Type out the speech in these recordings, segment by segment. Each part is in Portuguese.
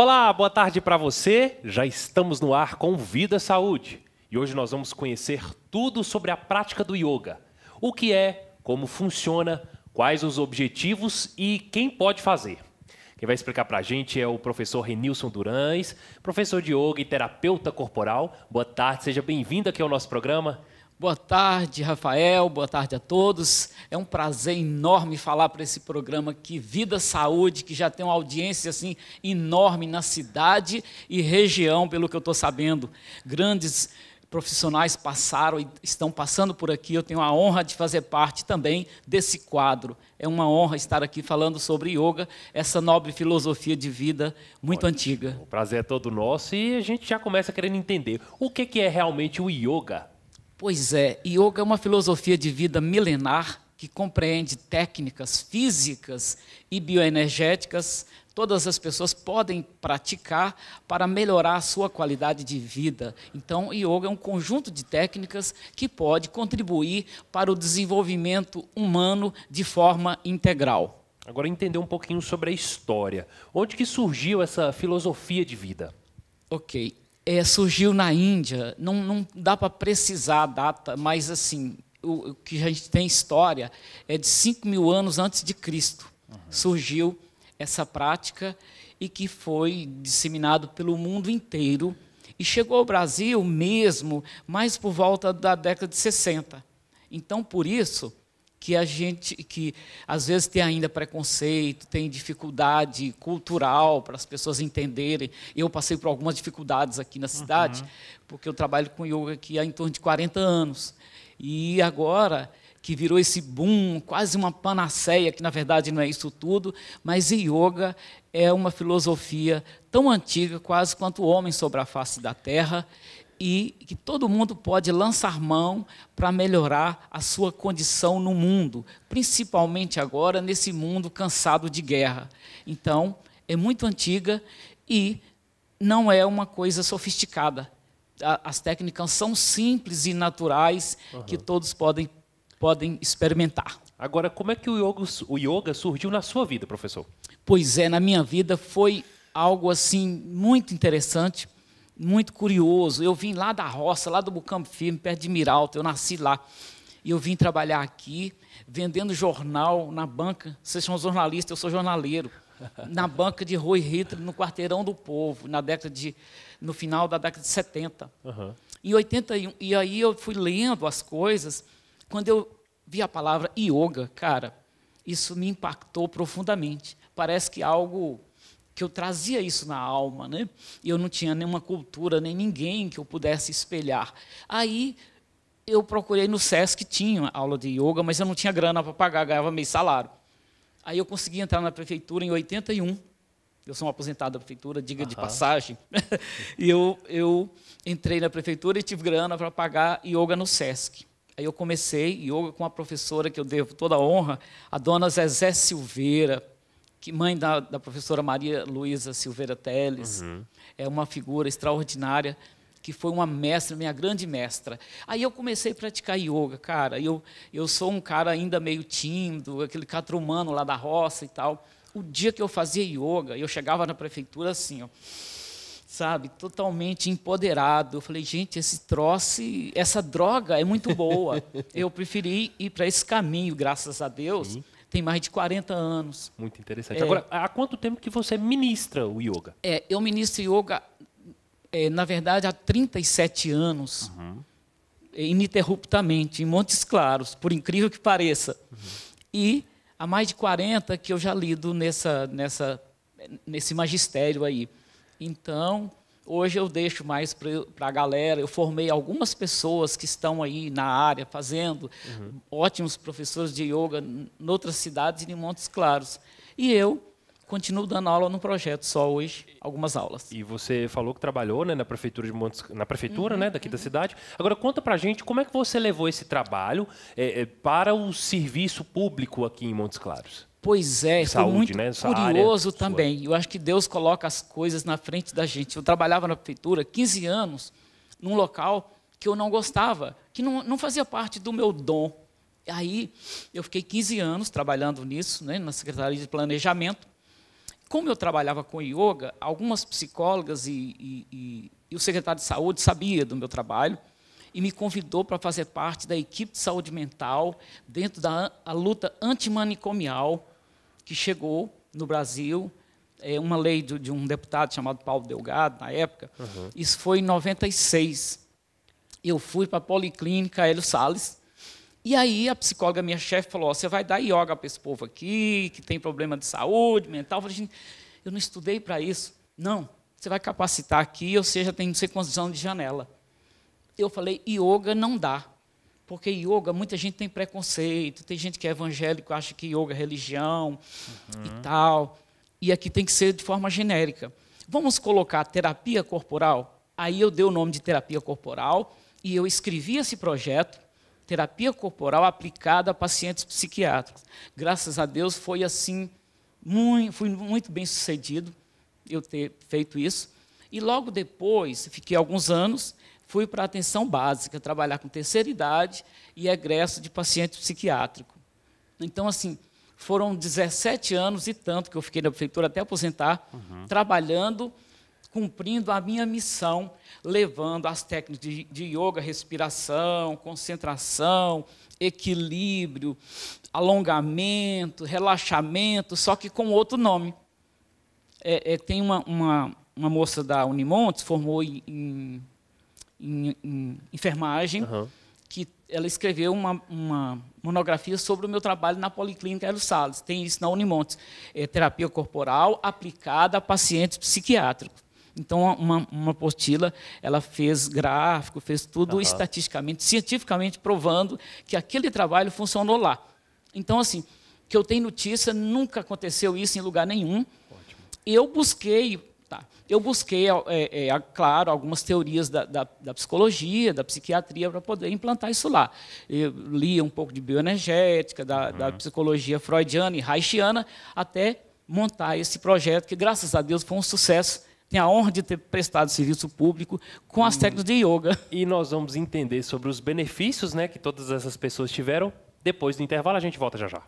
Olá, boa tarde para você. Já estamos no ar com Vida Saúde e hoje nós vamos conhecer tudo sobre a prática do yoga. O que é, como funciona, quais os objetivos e quem pode fazer. Quem vai explicar para a gente é o professor Renilson Durães, professor de yoga e terapeuta corporal. Boa tarde, seja bem-vindo aqui ao nosso programa. Boa tarde, Rafael. Boa tarde a todos. É um prazer enorme falar para esse programa que Vida Saúde, que já tem uma audiência assim enorme na cidade e região, pelo que eu estou sabendo. Grandes profissionais passaram e estão passando por aqui. Eu tenho a honra de fazer parte também desse quadro. É uma honra estar aqui falando sobre yoga, essa nobre filosofia de vida muito Ótimo. antiga. O prazer é todo nosso e a gente já começa querendo entender o que é realmente o yoga Pois é, yoga é uma filosofia de vida milenar que compreende técnicas físicas e bioenergéticas. Todas as pessoas podem praticar para melhorar a sua qualidade de vida. Então, yoga é um conjunto de técnicas que pode contribuir para o desenvolvimento humano de forma integral. Agora entender um pouquinho sobre a história. Onde que surgiu essa filosofia de vida? OK é, surgiu na Índia. Não, não dá para precisar a data, mas assim, o, o, que a gente tem história é de 5 mil anos antes de Cristo. Uhum. Surgiu essa prática e que foi disseminado pelo mundo inteiro e chegou ao Brasil mesmo mais por volta da década de 60. Então, por isso, que a gente que às vezes tem ainda preconceito, tem dificuldade cultural para as pessoas entenderem. Eu passei por algumas dificuldades aqui na cidade, uhum. porque eu trabalho com yoga aqui há em torno de 40 anos. E agora que virou esse boom, quase uma panaceia, que na verdade não é isso tudo, mas yoga é uma filosofia tão antiga quase quanto o homem sobre a face da terra e que todo mundo pode lançar mão para melhorar a sua condição no mundo, principalmente agora nesse mundo cansado de guerra. Então, é muito antiga e não é uma coisa sofisticada. As técnicas são simples e naturais uhum. que todos podem, podem experimentar. Agora, como é que o yoga, o yoga surgiu na sua vida, professor? Pois é, na minha vida foi algo assim muito interessante muito curioso. Eu vim lá da roça, lá do Bucampo Firme, perto de Miralto, eu nasci lá. E eu vim trabalhar aqui, vendendo jornal na banca. Vocês são jornalistas, eu sou jornaleiro. Na banca de Rui Hitler, no quarteirão do povo, na década de, no final da década de 70. Uhum. Em 81, e aí eu fui lendo as coisas. Quando eu vi a palavra yoga, cara, isso me impactou profundamente. Parece que é algo que eu trazia isso na alma, né? E eu não tinha nenhuma cultura, nem ninguém que eu pudesse espelhar. Aí eu procurei no SESC, tinha aula de yoga, mas eu não tinha grana para pagar, ganhava meio salário. Aí eu consegui entrar na prefeitura em 81. Eu sou um aposentado da prefeitura, diga de passagem. e eu, eu entrei na prefeitura e tive grana para pagar yoga no SESC. Aí eu comecei yoga com uma professora que eu devo toda a honra, a dona Zezé Silveira, que mãe da, da professora Maria Luísa Silveira Teles, uhum. é uma figura extraordinária que foi uma mestra, minha grande mestra. Aí eu comecei a praticar yoga, cara. Eu, eu sou um cara ainda meio tímido, aquele catrumano lá da roça e tal. O dia que eu fazia yoga, eu chegava na prefeitura assim, ó, sabe, totalmente empoderado. Eu falei, gente, esse troço, essa droga é muito boa. eu preferi ir para esse caminho, graças a Deus. Sim tem mais de 40 anos. Muito interessante. É, Agora, há quanto tempo que você ministra o yoga? É, eu ministro yoga, é, na verdade, há 37 anos, uhum. É, ininterruptamente, em Montes Claros, por incrível que pareça. Uhum. E há mais de 40 que eu já lido nessa, nessa, nesse magistério aí. Então, Hoje eu deixo mais para a galera. Eu formei algumas pessoas que estão aí na área fazendo, uhum. ótimos professores de yoga em outras cidades e em Montes Claros. E eu continuo dando aula no projeto só hoje, algumas aulas. E você falou que trabalhou né, na prefeitura de Montes, na prefeitura, uhum, né, daqui uhum. da cidade. Agora conta a gente como é que você levou esse trabalho é, para o serviço público aqui em Montes Claros. Pois é, Saúde, muito né? curioso também. Sua. Eu acho que Deus coloca as coisas na frente da gente. Eu trabalhava na prefeitura 15 anos, num local que eu não gostava, que não, não fazia parte do meu dom. E aí eu fiquei 15 anos trabalhando nisso, né, na Secretaria de Planejamento. Como eu trabalhava com yoga, algumas psicólogas e, e, e, e o secretário de saúde sabia do meu trabalho e me convidou para fazer parte da equipe de saúde mental dentro da luta antimanicomial que chegou no Brasil, é, uma lei do, de um deputado chamado Paulo Delgado, na época. Uhum. Isso foi em 96. Eu fui para a Policlínica Hélio Salles. E aí a psicóloga, minha chefe, falou: você vai dar ioga para esse povo aqui, que tem problema de saúde mental. Eu falei, gente, eu não estudei para isso. Não, você vai capacitar aqui, ou seja, tem não sei quantos anos de janela. Eu falei, ioga não dá. Porque yoga, muita gente tem preconceito, tem gente que é evangélico, acha que yoga é religião uhum. e tal. E aqui tem que ser de forma genérica. Vamos colocar terapia corporal? Aí eu dei o nome de terapia corporal e eu escrevi esse projeto, terapia corporal aplicada a pacientes psiquiátricos. Graças a Deus foi assim, muito, fui muito bem sucedido eu ter feito isso. E logo depois, fiquei alguns anos, fui para a atenção básica, trabalhar com terceira idade e egresso de paciente psiquiátrico. Então, assim, foram 17 anos e tanto que eu fiquei na prefeitura até aposentar, uhum. trabalhando, cumprindo a minha missão, levando as técnicas de, de yoga, respiração, concentração, equilíbrio, alongamento, relaxamento, só que com outro nome. É, é, tem uma, uma, uma, moça da Unimontes, formou em, em em, em enfermagem, uhum. que ela escreveu uma, uma, monografia sobre o meu trabalho na Policlínica Hélio Salles. Tem isso na Unimontes. É, terapia corporal aplicada a pacientes psiquiátricos. Então, uma, uma ela fez gráfico, fez tudo uhum. estatisticamente, cientificamente provando que aquele trabalho funcionou lá. Então, assim, que eu tenho notícia, nunca aconteceu isso em lugar nenhum. Ótimo. Eu busquei Tá. Eu busquei, é, é, é claro, algumas teorias da, da, da psicologia, da psiquiatria, para poder implantar isso lá. Eu li um pouco de bioenergética, da, uhum. da psicologia freudiana e reichiana, até montar esse projeto, que, graças a Deus, foi um sucesso tenho a honra de ter prestado serviço público com as uhum. técnicas de yoga. E nós vamos entender sobre os benefícios né, que todas essas pessoas tiveram. Depois do intervalo, a gente volta já já.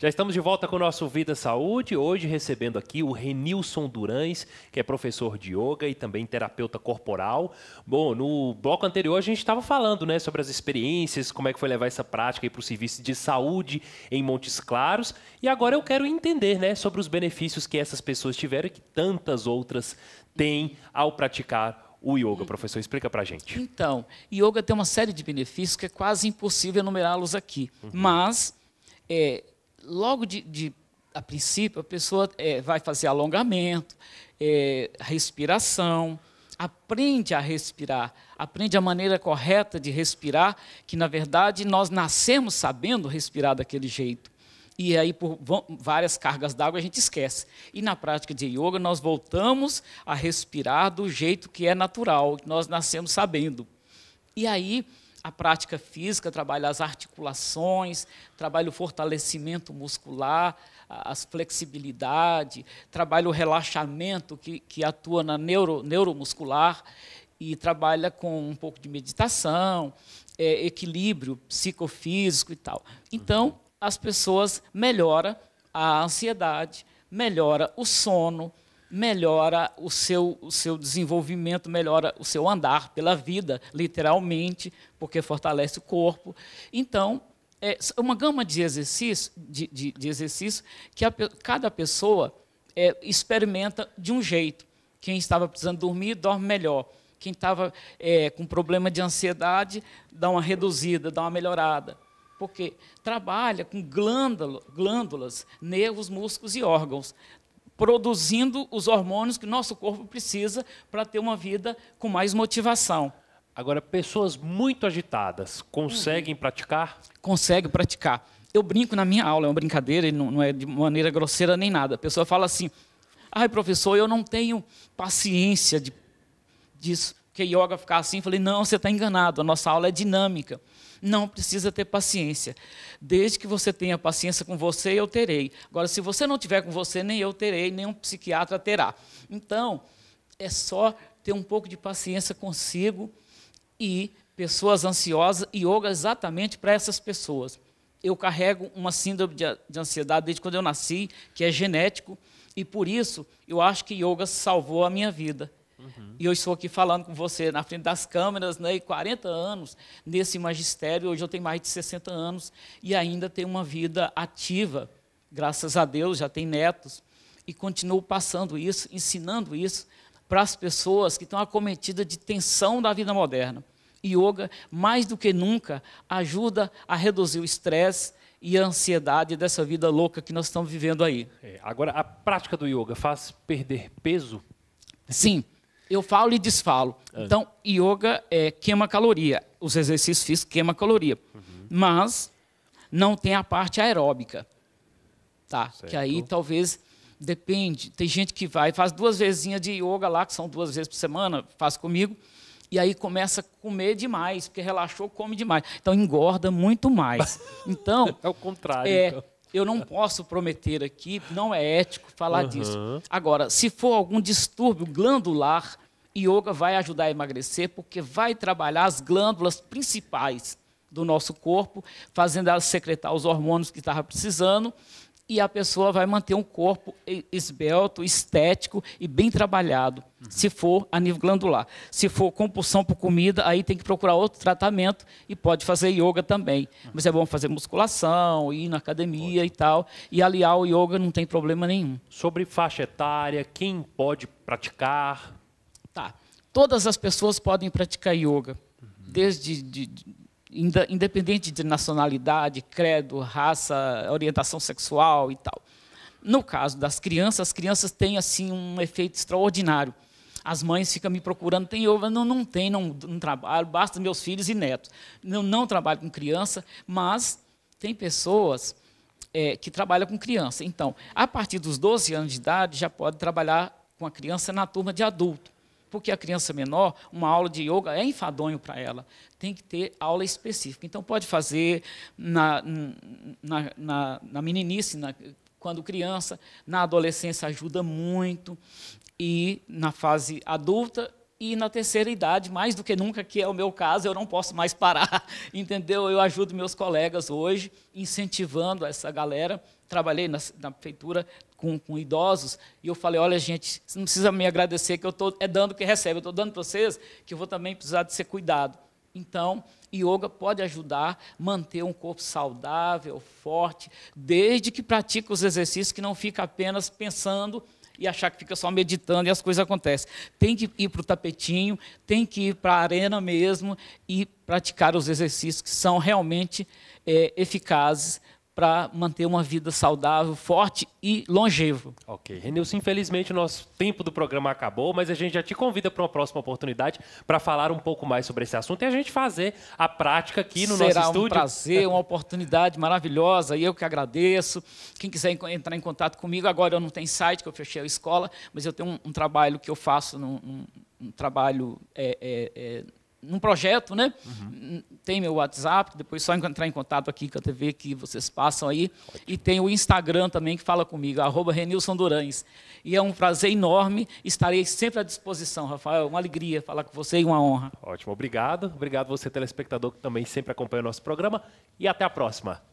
Já estamos de volta com o nosso Vida Saúde, hoje recebendo aqui o Renilson Durães, que é professor de yoga e também terapeuta corporal. Bom, no bloco anterior a gente estava falando né, sobre as experiências, como é que foi levar essa prática para o serviço de saúde em Montes Claros. E agora eu quero entender né, sobre os benefícios que essas pessoas tiveram e que tantas outras têm ao praticar o yoga, professor? Explica para a gente. Então, yoga tem uma série de benefícios que é quase impossível enumerá-los aqui. Uhum. Mas é, logo de, de a princípio, a pessoa é, vai fazer alongamento, é, respiração, aprende a respirar, aprende a maneira correta de respirar, que na verdade nós nascemos sabendo respirar daquele jeito. E aí, por várias cargas d'água, a gente esquece. E na prática de yoga, nós voltamos a respirar do jeito que é natural, que nós nascemos sabendo. E aí, a prática física, trabalha as articulações, trabalha o fortalecimento muscular, as flexibilidade, trabalha o relaxamento que, que atua na neuro, neuromuscular e trabalha com um pouco de meditação, é, equilíbrio psicofísico e tal. Então, uhum. as pessoas melhoram a ansiedade, melhora o sono, melhora o seu, o seu desenvolvimento, melhora o seu andar pela vida, literalmente, porque fortalece o corpo. Então, é uma gama de exercícios de, de, de exercício que a, cada pessoa é, experimenta de um jeito. Quem estava precisando dormir, dorme melhor. Quem estava é, com problema de ansiedade, dá uma reduzida, dá uma melhorada. Porque trabalha com glândula, glândulas, nervos, músculos e órgãos produzindo os hormônios que nosso corpo precisa para ter uma vida com mais motivação. Agora, pessoas muito agitadas conseguem uhum. praticar? Consegue praticar. Eu brinco na minha aula, é uma brincadeira, e não é de maneira grosseira nem nada. A pessoa fala assim: ai, professor, eu não tenho paciência de, disso, que yoga ficar assim. Eu falei: não, você está enganado, a nossa aula é dinâmica. Não precisa ter paciência. Desde que você tenha paciência com você, eu terei. Agora, se você não tiver com você, nem eu terei, nem um psiquiatra terá. Então, é só ter um pouco de paciência consigo e pessoas ansiosas, yoga exatamente para essas pessoas. Eu carrego uma síndrome de ansiedade desde quando eu nasci, que é genético, e por isso eu acho que yoga salvou a minha vida. Uhum. E eu estou aqui falando com você na frente das câmeras, né, e 40 anos nesse magistério, hoje eu tenho mais de 60 anos e ainda tenho uma vida ativa, graças a Deus, já tenho netos, e continuo passando isso, ensinando isso para as pessoas que estão acometidas de tensão da vida moderna. Yoga, mais do que nunca, ajuda a reduzir o estresse, e a ansiedade dessa vida louca que nós estamos vivendo aí. É, agora, a prática do yoga faz perder peso? Sim. Eu falo e desfalo. É. Então, yoga é, queima caloria. Os exercícios físicos queima caloria. Uhum. Mas não tem a parte aeróbica. Tá? Que aí talvez depende. Tem gente que vai, faz duas vezinhas de yoga lá, que são duas vezes por semana, faz comigo. E aí começa a comer demais, porque relaxou, come demais. Então engorda muito mais. Então. é o contrário. É, então eu não posso prometer aqui, não é ético falar uhum. disso. Agora, se for algum distúrbio glandular, yoga vai ajudar a emagrecer porque vai trabalhar as glândulas principais do nosso corpo, fazendo elas secretar os hormônios que estava precisando e a pessoa vai manter um corpo esbelto, estético e bem trabalhado, uhum. se for a nível glandular. Se for compulsão por comida, aí tem que procurar outro tratamento e pode fazer yoga também. Uhum. Mas é bom fazer musculação, ir na academia e tal. E aliar o yoga não tem problema nenhum. Sobre faixa etária, quem pode praticar? Tá. Todas as pessoas podem praticar yoga. Uhum. Desde de, de independente de nacionalidade, credo, raça, orientação sexual e tal. No caso das crianças, as crianças têm assim um efeito extraordinário. As mães ficam me procurando, tem eu, não, não tem, não, não trabalho, basta meus filhos e netos. não trabalho com criança, mas tem pessoas é, que trabalham com criança. Então, a partir dos 12 anos de idade, já pode trabalhar com a criança na turma de adulto. Porque a criança menor, uma aula de yoga é enfadonho para ela. Tem que ter aula específica. Então, pode fazer na, na, na, na meninice, na, quando criança, na adolescência ajuda muito, e na fase adulta e na terceira idade, mais do que nunca, que é o meu caso, eu não posso mais parar, entendeu? Eu ajudo meus colegas hoje, incentivando essa galera. Trabalhei na, na prefeitura, com, com idosos, e eu falei, olha gente, você não precisa me agradecer, que eu estou é dando que recebe, eu estou dando para vocês, que eu vou também precisar de ser cuidado. Então, yoga pode ajudar a manter um corpo saudável, forte, desde que pratique os exercícios, que não fica apenas pensando e achar que fica só meditando e as coisas acontecem. Tem que ir para o tapetinho, tem que ir para a arena mesmo e praticar os exercícios que são realmente é, eficazes para manter uma vida saudável, forte e longevo. Ok. Renilson, infelizmente o nosso tempo do programa acabou, mas a gente já te convida para uma próxima oportunidade para falar um pouco mais sobre esse assunto e a gente fazer a prática aqui no Será nosso um estúdio. Será um prazer, uma oportunidade maravilhosa e eu que agradeço. Quem quiser entrar em contato comigo, agora eu não tenho site, que eu fechei a escola, mas eu tenho um, um trabalho que eu faço, num, um, um trabalho é, é, é, num projeto, né? Uhum. Tem meu WhatsApp, depois é só entrar em contato aqui com a TV que vocês passam aí. Ótimo. E tem o Instagram também que fala comigo, arroba Renilson Durães. E é um prazer enorme, estarei sempre à disposição, Rafael. Uma alegria falar com você e uma honra. Ótimo, obrigado. Obrigado você, telespectador, que também sempre acompanha o nosso programa. E até a próxima.